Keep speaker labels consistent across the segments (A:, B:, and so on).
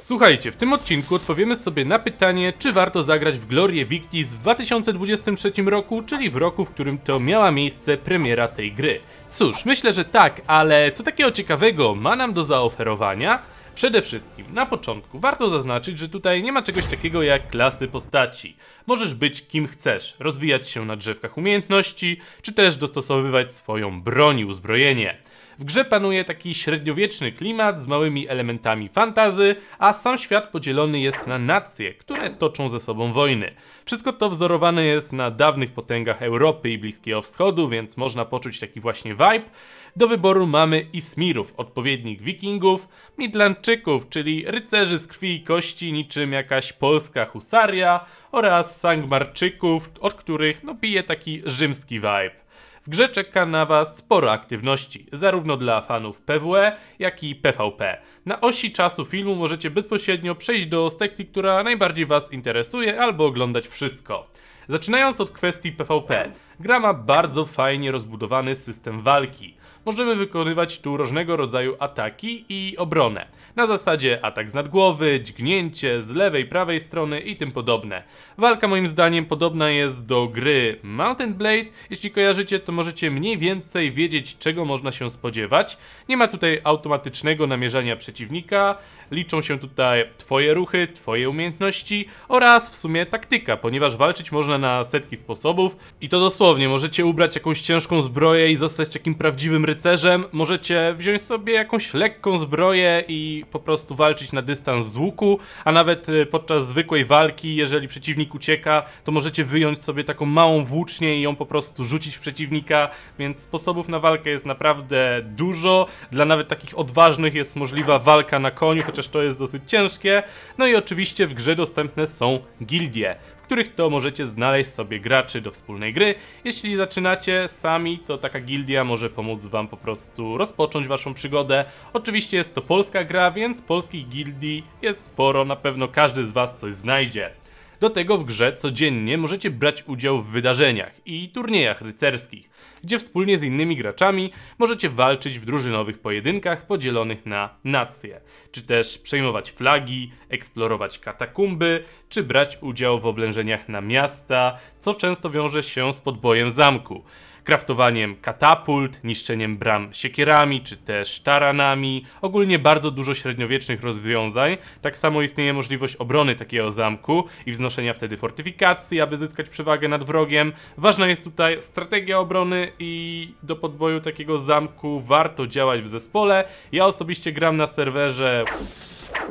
A: Słuchajcie, w tym odcinku odpowiemy sobie na pytanie, czy warto zagrać w Glorię Victis w 2023 roku, czyli w roku, w którym to miała miejsce premiera tej gry. Cóż, myślę, że tak, ale co takiego ciekawego ma nam do zaoferowania? Przede wszystkim, na początku, warto zaznaczyć, że tutaj nie ma czegoś takiego jak klasy postaci. Możesz być kim chcesz, rozwijać się na drzewkach umiejętności, czy też dostosowywać swoją broń i uzbrojenie. W grze panuje taki średniowieczny klimat z małymi elementami fantazy, a sam świat podzielony jest na nacje, które toczą ze sobą wojny. Wszystko to wzorowane jest na dawnych potęgach Europy i Bliskiego Wschodu, więc można poczuć taki właśnie vibe. Do wyboru mamy Ismirów, odpowiednik wikingów, Midlandczyków, czyli rycerzy z krwi i kości niczym jakaś polska husaria oraz Sangmarczyków, od których no, bije taki rzymski vibe grze czeka na Was sporo aktywności, zarówno dla fanów PWE, jak i PvP. Na osi czasu filmu możecie bezpośrednio przejść do sekcji, która najbardziej Was interesuje, albo oglądać wszystko. Zaczynając od kwestii PvP, gra ma bardzo fajnie rozbudowany system walki możemy wykonywać tu różnego rodzaju ataki i obronę. Na zasadzie atak z nadgłowy, dźgnięcie z lewej, prawej strony i tym podobne. Walka moim zdaniem podobna jest do gry Mountain Blade. Jeśli kojarzycie, to możecie mniej więcej wiedzieć, czego można się spodziewać. Nie ma tutaj automatycznego namierzania przeciwnika, liczą się tutaj twoje ruchy, twoje umiejętności oraz w sumie taktyka, ponieważ walczyć można na setki sposobów i to dosłownie, możecie ubrać jakąś ciężką zbroję i zostać takim prawdziwym rycerzem rycerzem możecie wziąć sobie jakąś lekką zbroję i po prostu walczyć na dystans z łuku, a nawet y, podczas zwykłej walki, jeżeli przeciwnik ucieka, to możecie wyjąć sobie taką małą włócznię i ją po prostu rzucić w przeciwnika, więc sposobów na walkę jest naprawdę dużo. Dla nawet takich odważnych jest możliwa walka na koniu, chociaż to jest dosyć ciężkie. No i oczywiście w grze dostępne są gildie których to możecie znaleźć sobie graczy do wspólnej gry. Jeśli zaczynacie sami, to taka gildia może pomóc wam po prostu rozpocząć waszą przygodę. Oczywiście jest to polska gra, więc polskich gildii jest sporo, na pewno każdy z was coś znajdzie. Do tego w grze codziennie możecie brać udział w wydarzeniach i turniejach rycerskich, gdzie wspólnie z innymi graczami możecie walczyć w drużynowych pojedynkach podzielonych na nacje, czy też przejmować flagi, eksplorować katakumby, czy brać udział w oblężeniach na miasta, co często wiąże się z podbojem zamku kraftowaniem katapult, niszczeniem bram siekierami czy też taranami, ogólnie bardzo dużo średniowiecznych rozwiązań. Tak samo istnieje możliwość obrony takiego zamku i wznoszenia wtedy fortyfikacji, aby zyskać przewagę nad wrogiem. Ważna jest tutaj strategia obrony i do podboju takiego zamku warto działać w zespole. Ja osobiście gram na serwerze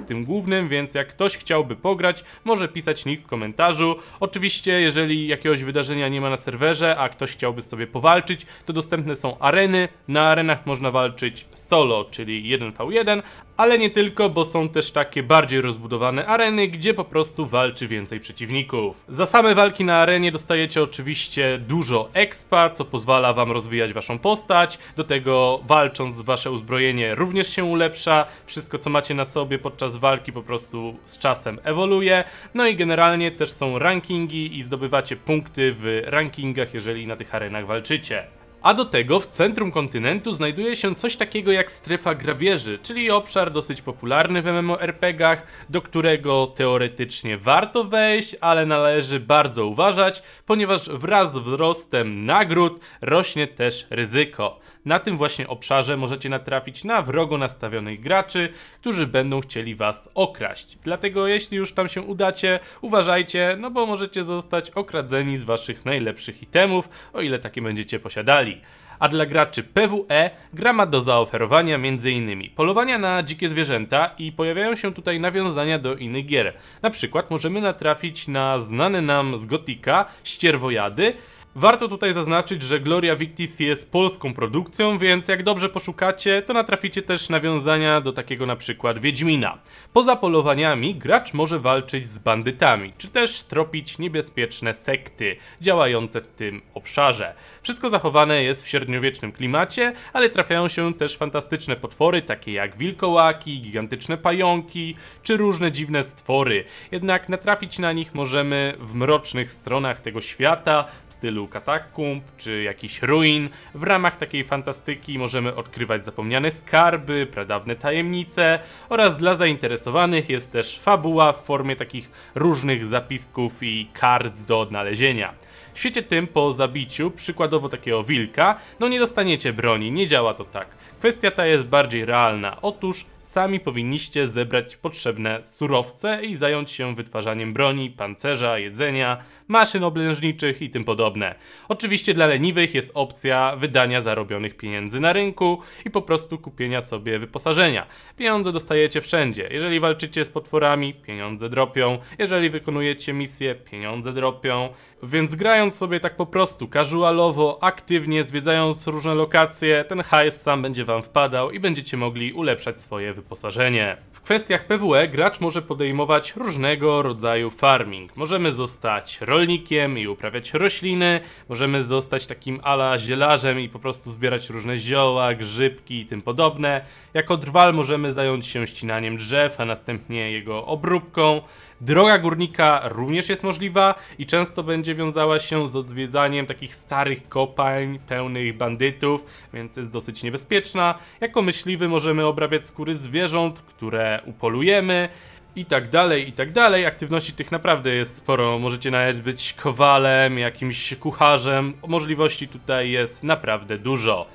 A: tym głównym, więc jak ktoś chciałby pograć, może pisać nick w komentarzu. Oczywiście, jeżeli jakiegoś wydarzenia nie ma na serwerze, a ktoś chciałby sobie powalczyć, to dostępne są areny. Na arenach można walczyć solo, czyli 1v1, ale nie tylko, bo są też takie bardziej rozbudowane areny, gdzie po prostu walczy więcej przeciwników. Za same walki na arenie dostajecie oczywiście dużo expa, co pozwala wam rozwijać waszą postać, do tego walcząc wasze uzbrojenie również się ulepsza, wszystko co macie na sobie podczas walki po prostu z czasem ewoluuje, no i generalnie też są rankingi i zdobywacie punkty w rankingach, jeżeli na tych arenach walczycie. A do tego w centrum kontynentu znajduje się coś takiego jak strefa grabieży, czyli obszar dosyć popularny w MMORPGach, do którego teoretycznie warto wejść, ale należy bardzo uważać, ponieważ wraz z wzrostem nagród rośnie też ryzyko. Na tym właśnie obszarze możecie natrafić na wrogo nastawionych graczy, którzy będą chcieli was okraść. Dlatego jeśli już tam się udacie, uważajcie, no bo możecie zostać okradzeni z waszych najlepszych itemów, o ile takie będziecie posiadali a dla graczy PWE gra ma do zaoferowania m.in. polowania na dzikie zwierzęta i pojawiają się tutaj nawiązania do innych gier. Na przykład możemy natrafić na znane nam z Gotika ścierwojady, Warto tutaj zaznaczyć, że Gloria Victis jest polską produkcją, więc jak dobrze poszukacie, to natraficie też nawiązania do takiego na przykład Wiedźmina. Poza polowaniami gracz może walczyć z bandytami, czy też tropić niebezpieczne sekty działające w tym obszarze. Wszystko zachowane jest w średniowiecznym klimacie, ale trafiają się też fantastyczne potwory, takie jak wilkołaki, gigantyczne pająki, czy różne dziwne stwory. Jednak natrafić na nich możemy w mrocznych stronach tego świata w stylu katakumb czy jakiś ruin. W ramach takiej fantastyki możemy odkrywać zapomniane skarby, pradawne tajemnice oraz dla zainteresowanych jest też fabuła w formie takich różnych zapisków i kart do odnalezienia. W świecie tym po zabiciu, przykładowo takiego wilka, no nie dostaniecie broni, nie działa to tak. Kwestia ta jest bardziej realna. Otóż sami powinniście zebrać potrzebne surowce i zająć się wytwarzaniem broni, pancerza, jedzenia, maszyn oblężniczych i tym podobne. Oczywiście dla leniwych jest opcja wydania zarobionych pieniędzy na rynku i po prostu kupienia sobie wyposażenia. Pieniądze dostajecie wszędzie. Jeżeli walczycie z potworami, pieniądze dropią. Jeżeli wykonujecie misje, pieniądze dropią. Więc grając sobie tak po prostu, casualowo, aktywnie, zwiedzając różne lokacje, ten hajs sam będzie wam wpadał i będziecie mogli ulepszać swoje wyposażenie. W kwestiach PWE gracz może podejmować różnego rodzaju farming. Możemy zostać rolnikiem i uprawiać rośliny, możemy zostać takim ala zielarzem i po prostu zbierać różne zioła, grzybki i tym podobne. Jako drwal możemy zająć się ścinaniem drzew, a następnie jego obróbką. Droga górnika również jest możliwa i często będzie wiązała się z odwiedzaniem takich starych kopalń pełnych bandytów, więc jest dosyć niebezpieczna. Jako myśliwy możemy obrabiać skóry z zwierząt, które upolujemy i tak dalej, i tak dalej. Aktywności tych naprawdę jest sporo. Możecie nawet być kowalem, jakimś kucharzem. Możliwości tutaj jest naprawdę dużo.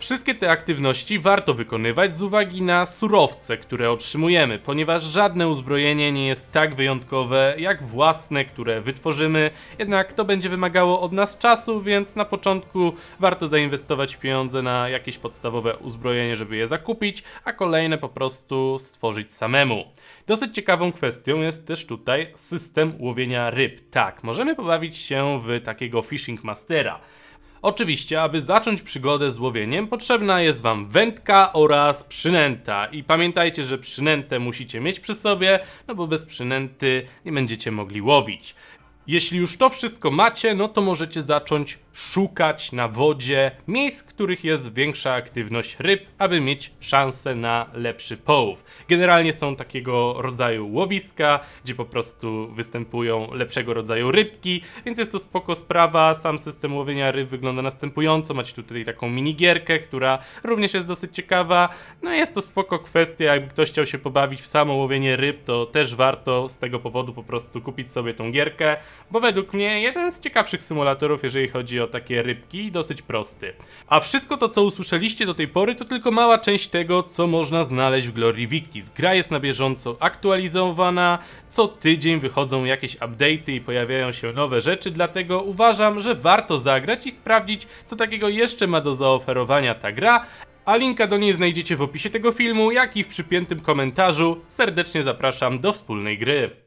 A: Wszystkie te aktywności warto wykonywać z uwagi na surowce, które otrzymujemy, ponieważ żadne uzbrojenie nie jest tak wyjątkowe jak własne, które wytworzymy, jednak to będzie wymagało od nas czasu, więc na początku warto zainwestować pieniądze na jakieś podstawowe uzbrojenie, żeby je zakupić, a kolejne po prostu stworzyć samemu. Dosyć ciekawą kwestią jest też tutaj system łowienia ryb. Tak, możemy pobawić się w takiego fishing mastera. Oczywiście, aby zacząć przygodę z łowieniem, potrzebna jest Wam wędka oraz przynęta. I pamiętajcie, że przynętę musicie mieć przy sobie, no bo bez przynęty nie będziecie mogli łowić. Jeśli już to wszystko macie, no to możecie zacząć szukać na wodzie miejsc, w których jest większa aktywność ryb, aby mieć szansę na lepszy połów. Generalnie są takiego rodzaju łowiska, gdzie po prostu występują lepszego rodzaju rybki, więc jest to spoko sprawa. Sam system łowienia ryb wygląda następująco. Macie tutaj taką minigierkę, która również jest dosyć ciekawa. No jest to spoko kwestia, jakby ktoś chciał się pobawić w samo łowienie ryb, to też warto z tego powodu po prostu kupić sobie tą gierkę, bo według mnie jeden z ciekawszych symulatorów, jeżeli chodzi o takie rybki, i dosyć prosty. A wszystko to, co usłyszeliście do tej pory, to tylko mała część tego, co można znaleźć w Glory Victis. Gra jest na bieżąco aktualizowana, co tydzień wychodzą jakieś update'y i pojawiają się nowe rzeczy, dlatego uważam, że warto zagrać i sprawdzić, co takiego jeszcze ma do zaoferowania ta gra, a linka do niej znajdziecie w opisie tego filmu, jak i w przypiętym komentarzu. Serdecznie zapraszam do wspólnej gry.